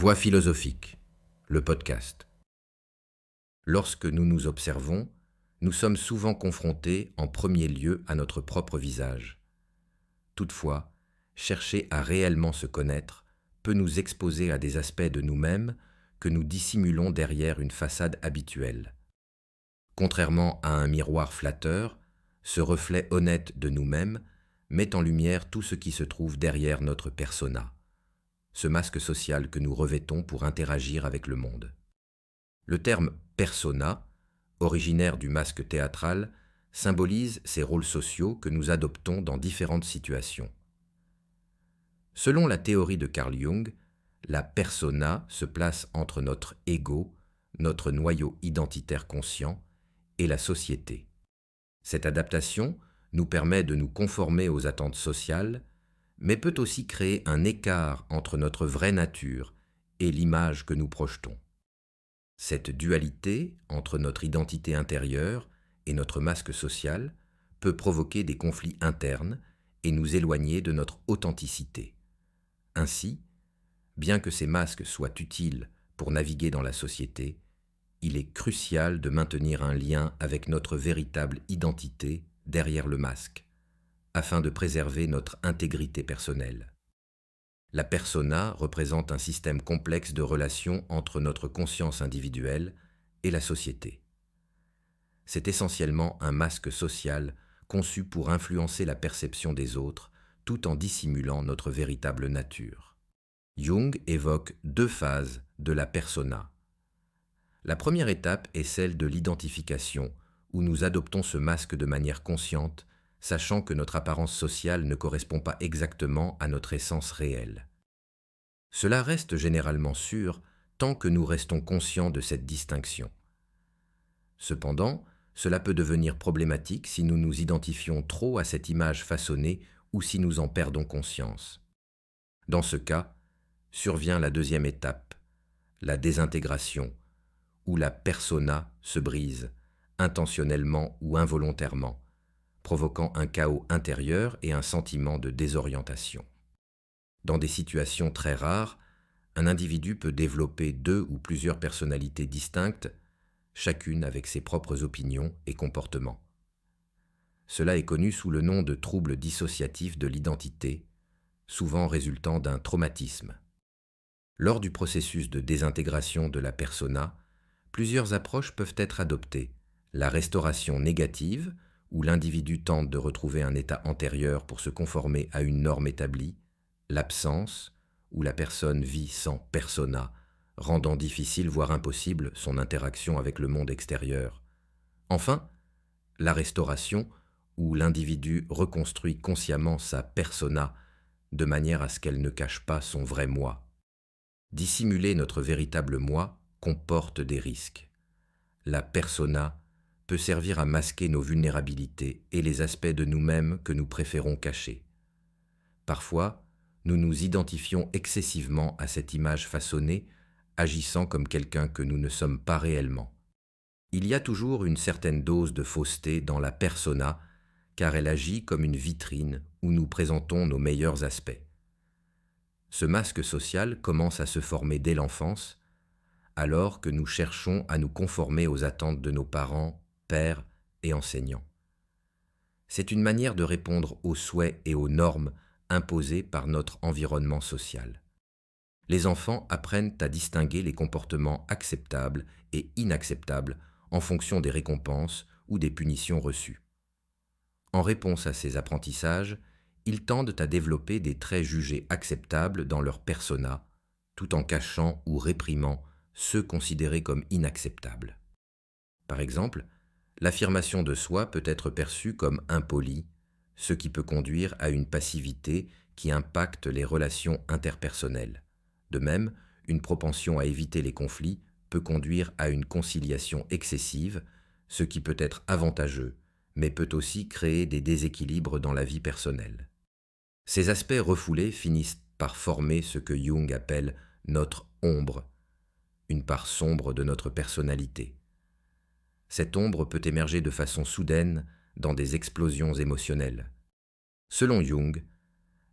Voix philosophique, le podcast. Lorsque nous nous observons, nous sommes souvent confrontés en premier lieu à notre propre visage. Toutefois, chercher à réellement se connaître peut nous exposer à des aspects de nous-mêmes que nous dissimulons derrière une façade habituelle. Contrairement à un miroir flatteur, ce reflet honnête de nous-mêmes met en lumière tout ce qui se trouve derrière notre persona ce masque social que nous revêtons pour interagir avec le monde. Le terme persona, originaire du masque théâtral, symbolise ces rôles sociaux que nous adoptons dans différentes situations. Selon la théorie de Carl Jung, la persona se place entre notre ego, notre noyau identitaire conscient, et la société. Cette adaptation nous permet de nous conformer aux attentes sociales, mais peut aussi créer un écart entre notre vraie nature et l'image que nous projetons. Cette dualité entre notre identité intérieure et notre masque social peut provoquer des conflits internes et nous éloigner de notre authenticité. Ainsi, bien que ces masques soient utiles pour naviguer dans la société, il est crucial de maintenir un lien avec notre véritable identité derrière le masque afin de préserver notre intégrité personnelle. La persona représente un système complexe de relations entre notre conscience individuelle et la société. C'est essentiellement un masque social conçu pour influencer la perception des autres tout en dissimulant notre véritable nature. Jung évoque deux phases de la persona. La première étape est celle de l'identification, où nous adoptons ce masque de manière consciente sachant que notre apparence sociale ne correspond pas exactement à notre essence réelle. Cela reste généralement sûr tant que nous restons conscients de cette distinction. Cependant, cela peut devenir problématique si nous nous identifions trop à cette image façonnée ou si nous en perdons conscience. Dans ce cas, survient la deuxième étape, la désintégration, où la persona se brise, intentionnellement ou involontairement, provoquant un chaos intérieur et un sentiment de désorientation. Dans des situations très rares, un individu peut développer deux ou plusieurs personnalités distinctes, chacune avec ses propres opinions et comportements. Cela est connu sous le nom de trouble dissociatif de l'identité, souvent résultant d'un traumatisme. Lors du processus de désintégration de la persona, plusieurs approches peuvent être adoptées. La restauration négative, où l'individu tente de retrouver un état antérieur pour se conformer à une norme établie, l'absence, où la personne vit sans persona, rendant difficile, voire impossible, son interaction avec le monde extérieur. Enfin, la restauration, où l'individu reconstruit consciemment sa persona, de manière à ce qu'elle ne cache pas son vrai moi. Dissimuler notre véritable moi comporte des risques. La persona peut servir à masquer nos vulnérabilités et les aspects de nous-mêmes que nous préférons cacher. Parfois, nous nous identifions excessivement à cette image façonnée, agissant comme quelqu'un que nous ne sommes pas réellement. Il y a toujours une certaine dose de fausseté dans la persona, car elle agit comme une vitrine où nous présentons nos meilleurs aspects. Ce masque social commence à se former dès l'enfance, alors que nous cherchons à nous conformer aux attentes de nos parents père et enseignant. C'est une manière de répondre aux souhaits et aux normes imposées par notre environnement social. Les enfants apprennent à distinguer les comportements acceptables et inacceptables en fonction des récompenses ou des punitions reçues. En réponse à ces apprentissages, ils tendent à développer des traits jugés acceptables dans leur persona, tout en cachant ou réprimant ceux considérés comme inacceptables. Par exemple, l'affirmation de soi peut être perçue comme impolie, ce qui peut conduire à une passivité qui impacte les relations interpersonnelles. De même, une propension à éviter les conflits peut conduire à une conciliation excessive, ce qui peut être avantageux, mais peut aussi créer des déséquilibres dans la vie personnelle. Ces aspects refoulés finissent par former ce que Jung appelle notre ombre, une part sombre de notre personnalité cette ombre peut émerger de façon soudaine dans des explosions émotionnelles. Selon Jung,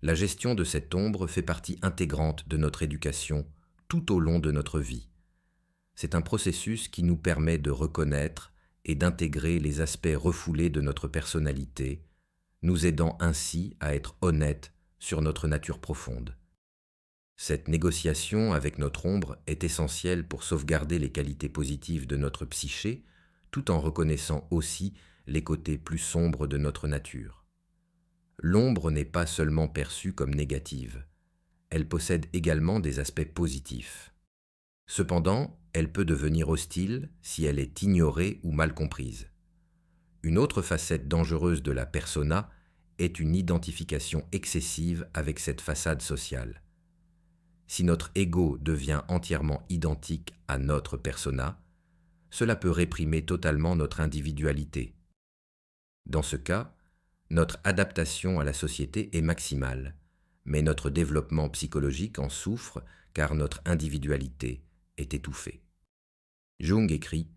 la gestion de cette ombre fait partie intégrante de notre éducation tout au long de notre vie. C'est un processus qui nous permet de reconnaître et d'intégrer les aspects refoulés de notre personnalité, nous aidant ainsi à être honnêtes sur notre nature profonde. Cette négociation avec notre ombre est essentielle pour sauvegarder les qualités positives de notre psyché tout en reconnaissant aussi les côtés plus sombres de notre nature. L'ombre n'est pas seulement perçue comme négative, elle possède également des aspects positifs. Cependant, elle peut devenir hostile si elle est ignorée ou mal comprise. Une autre facette dangereuse de la persona est une identification excessive avec cette façade sociale. Si notre ego devient entièrement identique à notre persona, cela peut réprimer totalement notre individualité. Dans ce cas, notre adaptation à la société est maximale, mais notre développement psychologique en souffre car notre individualité est étouffée. Jung écrit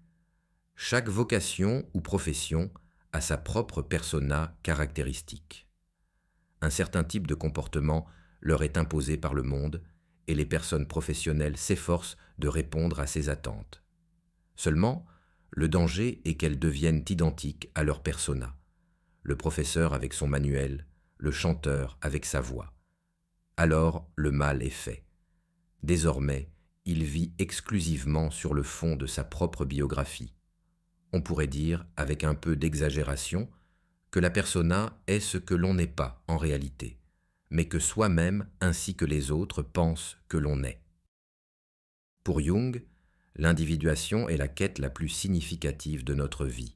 Chaque vocation ou profession a sa propre persona caractéristique. Un certain type de comportement leur est imposé par le monde et les personnes professionnelles s'efforcent de répondre à ces attentes. Seulement, le danger est qu'elles deviennent identiques à leur persona. Le professeur avec son manuel, le chanteur avec sa voix. Alors le mal est fait. Désormais, il vit exclusivement sur le fond de sa propre biographie. On pourrait dire, avec un peu d'exagération, que la persona est ce que l'on n'est pas en réalité, mais que soi-même ainsi que les autres pensent que l'on est. Pour Jung, l'individuation est la quête la plus significative de notre vie.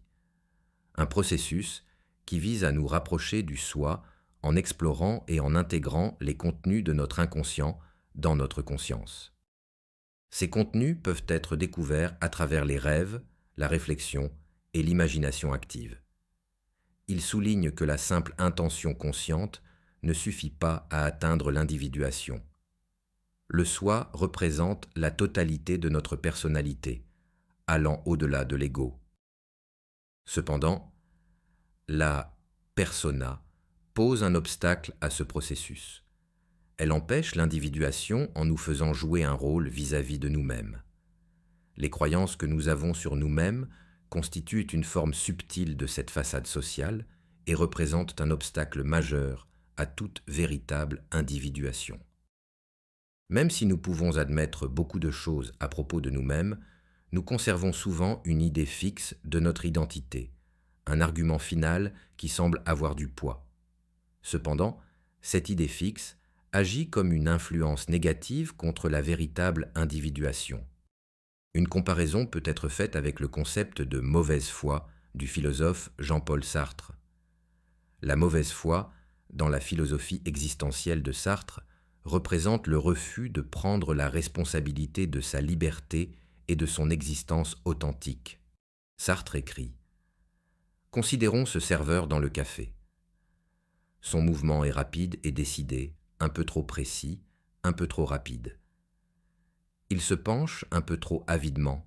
Un processus qui vise à nous rapprocher du soi en explorant et en intégrant les contenus de notre inconscient dans notre conscience. Ces contenus peuvent être découverts à travers les rêves, la réflexion et l'imagination active. Il souligne que la simple intention consciente ne suffit pas à atteindre l'individuation le soi représente la totalité de notre personnalité, allant au-delà de l'ego. Cependant, la persona pose un obstacle à ce processus. Elle empêche l'individuation en nous faisant jouer un rôle vis-à-vis de nous-mêmes. Les croyances que nous avons sur nous-mêmes constituent une forme subtile de cette façade sociale et représentent un obstacle majeur à toute véritable individuation. Même si nous pouvons admettre beaucoup de choses à propos de nous-mêmes, nous conservons souvent une idée fixe de notre identité, un argument final qui semble avoir du poids. Cependant, cette idée fixe agit comme une influence négative contre la véritable individuation. Une comparaison peut être faite avec le concept de mauvaise foi du philosophe Jean-Paul Sartre. La mauvaise foi, dans la philosophie existentielle de Sartre, représente le refus de prendre la responsabilité de sa liberté et de son existence authentique. Sartre écrit Considérons ce serveur dans le café. Son mouvement est rapide et décidé, un peu trop précis, un peu trop rapide. Il se penche un peu trop avidement.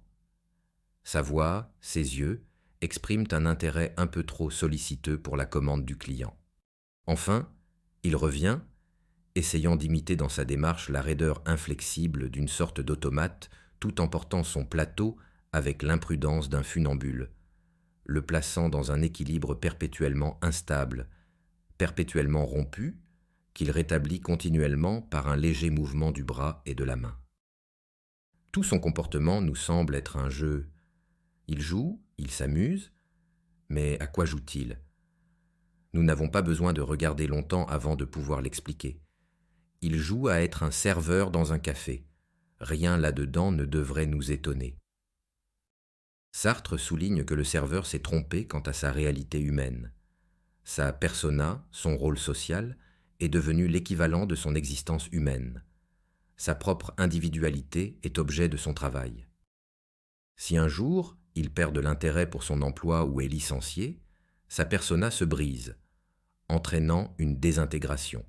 Sa voix, ses yeux, expriment un intérêt un peu trop solliciteux pour la commande du client. Enfin, il revient, essayant d'imiter dans sa démarche la raideur inflexible d'une sorte d'automate, tout en portant son plateau avec l'imprudence d'un funambule, le plaçant dans un équilibre perpétuellement instable, perpétuellement rompu, qu'il rétablit continuellement par un léger mouvement du bras et de la main. Tout son comportement nous semble être un jeu. Il joue, il s'amuse, mais à quoi joue-t-il Nous n'avons pas besoin de regarder longtemps avant de pouvoir l'expliquer. Il joue à être un serveur dans un café. Rien là-dedans ne devrait nous étonner. Sartre souligne que le serveur s'est trompé quant à sa réalité humaine. Sa persona, son rôle social, est devenu l'équivalent de son existence humaine. Sa propre individualité est objet de son travail. Si un jour il perd de l'intérêt pour son emploi ou est licencié, sa persona se brise, entraînant une désintégration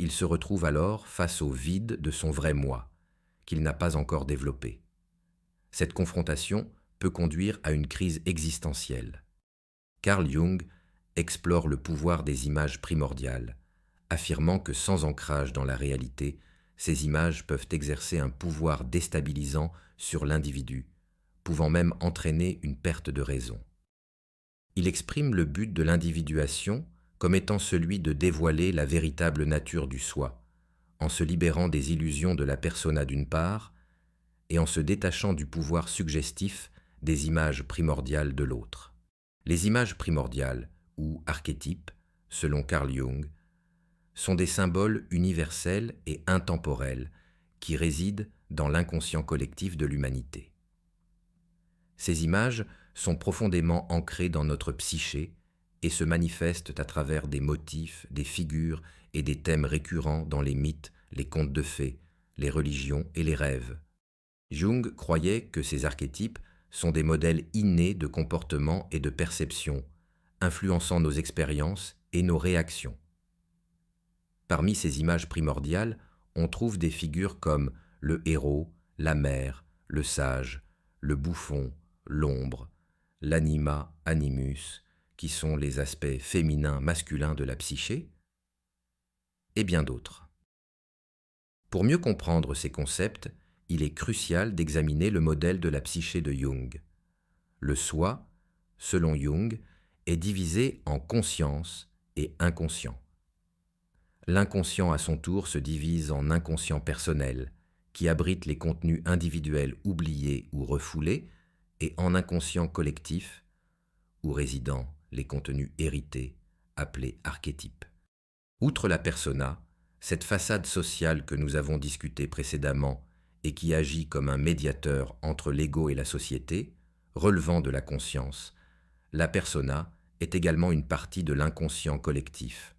il se retrouve alors face au vide de son vrai moi, qu'il n'a pas encore développé. Cette confrontation peut conduire à une crise existentielle. Carl Jung explore le pouvoir des images primordiales, affirmant que sans ancrage dans la réalité, ces images peuvent exercer un pouvoir déstabilisant sur l'individu, pouvant même entraîner une perte de raison. Il exprime le but de l'individuation comme étant celui de dévoiler la véritable nature du soi, en se libérant des illusions de la persona d'une part, et en se détachant du pouvoir suggestif des images primordiales de l'autre. Les images primordiales, ou archétypes, selon Carl Jung, sont des symboles universels et intemporels qui résident dans l'inconscient collectif de l'humanité. Ces images sont profondément ancrées dans notre psyché et se manifestent à travers des motifs, des figures et des thèmes récurrents dans les mythes, les contes de fées, les religions et les rêves. Jung croyait que ces archétypes sont des modèles innés de comportement et de perception, influençant nos expériences et nos réactions. Parmi ces images primordiales, on trouve des figures comme le héros, la mère, le sage, le bouffon, l'ombre, l'anima animus, qui sont les aspects féminins, masculins de la psyché, et bien d'autres. Pour mieux comprendre ces concepts, il est crucial d'examiner le modèle de la psyché de Jung. Le soi, selon Jung, est divisé en conscience et inconscient. L'inconscient à son tour se divise en inconscient personnel, qui abrite les contenus individuels oubliés ou refoulés, et en inconscient collectif, ou résident les contenus hérités, appelés archétypes. Outre la persona, cette façade sociale que nous avons discutée précédemment et qui agit comme un médiateur entre l'ego et la société, relevant de la conscience, la persona est également une partie de l'inconscient collectif.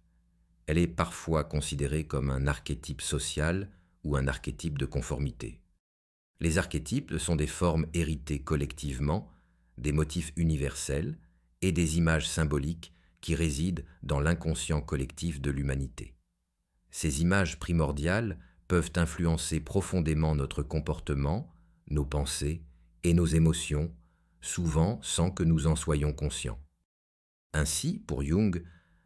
Elle est parfois considérée comme un archétype social ou un archétype de conformité. Les archétypes sont des formes héritées collectivement, des motifs universels, et des images symboliques qui résident dans l'inconscient collectif de l'humanité. Ces images primordiales peuvent influencer profondément notre comportement, nos pensées et nos émotions, souvent sans que nous en soyons conscients. Ainsi, pour Jung,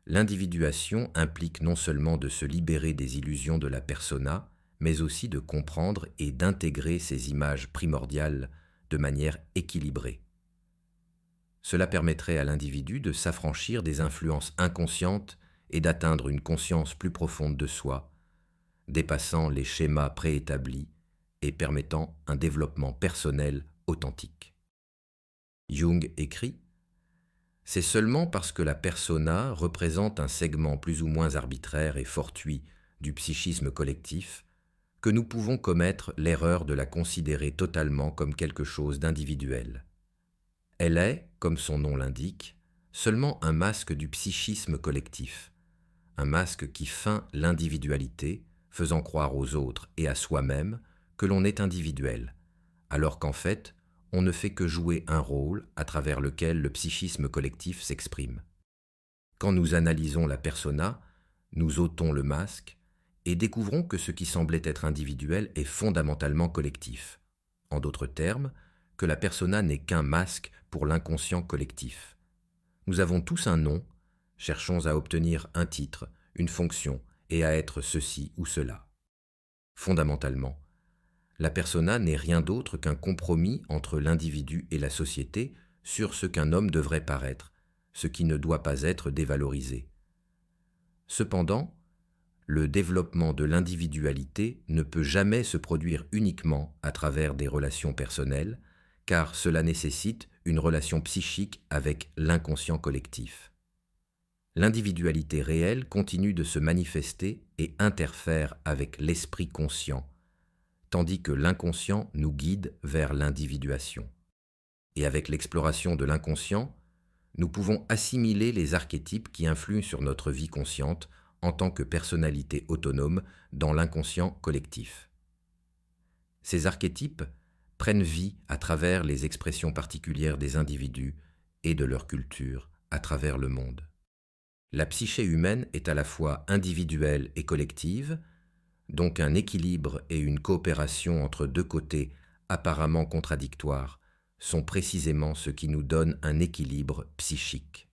l'individuation implique non seulement de se libérer des illusions de la persona, mais aussi de comprendre et d'intégrer ces images primordiales de manière équilibrée. Cela permettrait à l'individu de s'affranchir des influences inconscientes et d'atteindre une conscience plus profonde de soi, dépassant les schémas préétablis et permettant un développement personnel authentique. Jung écrit C'est seulement parce que la persona représente un segment plus ou moins arbitraire et fortuit du psychisme collectif que nous pouvons commettre l'erreur de la considérer totalement comme quelque chose d'individuel. Elle est, comme son nom l'indique, seulement un masque du psychisme collectif, un masque qui feint l'individualité, faisant croire aux autres et à soi-même que l'on est individuel, alors qu'en fait, on ne fait que jouer un rôle à travers lequel le psychisme collectif s'exprime. Quand nous analysons la persona, nous ôtons le masque et découvrons que ce qui semblait être individuel est fondamentalement collectif. En d'autres termes, que la persona n'est qu'un masque pour l'inconscient collectif. Nous avons tous un nom, cherchons à obtenir un titre, une fonction, et à être ceci ou cela. Fondamentalement, la persona n'est rien d'autre qu'un compromis entre l'individu et la société sur ce qu'un homme devrait paraître, ce qui ne doit pas être dévalorisé. Cependant, le développement de l'individualité ne peut jamais se produire uniquement à travers des relations personnelles, car cela nécessite une relation psychique avec l'inconscient collectif. L'individualité réelle continue de se manifester et interfère avec l'esprit conscient, tandis que l'inconscient nous guide vers l'individuation. Et avec l'exploration de l'inconscient, nous pouvons assimiler les archétypes qui influent sur notre vie consciente en tant que personnalité autonome dans l'inconscient collectif. Ces archétypes prennent vie à travers les expressions particulières des individus et de leur culture à travers le monde. La psyché humaine est à la fois individuelle et collective, donc un équilibre et une coopération entre deux côtés apparemment contradictoires sont précisément ce qui nous donne un équilibre psychique.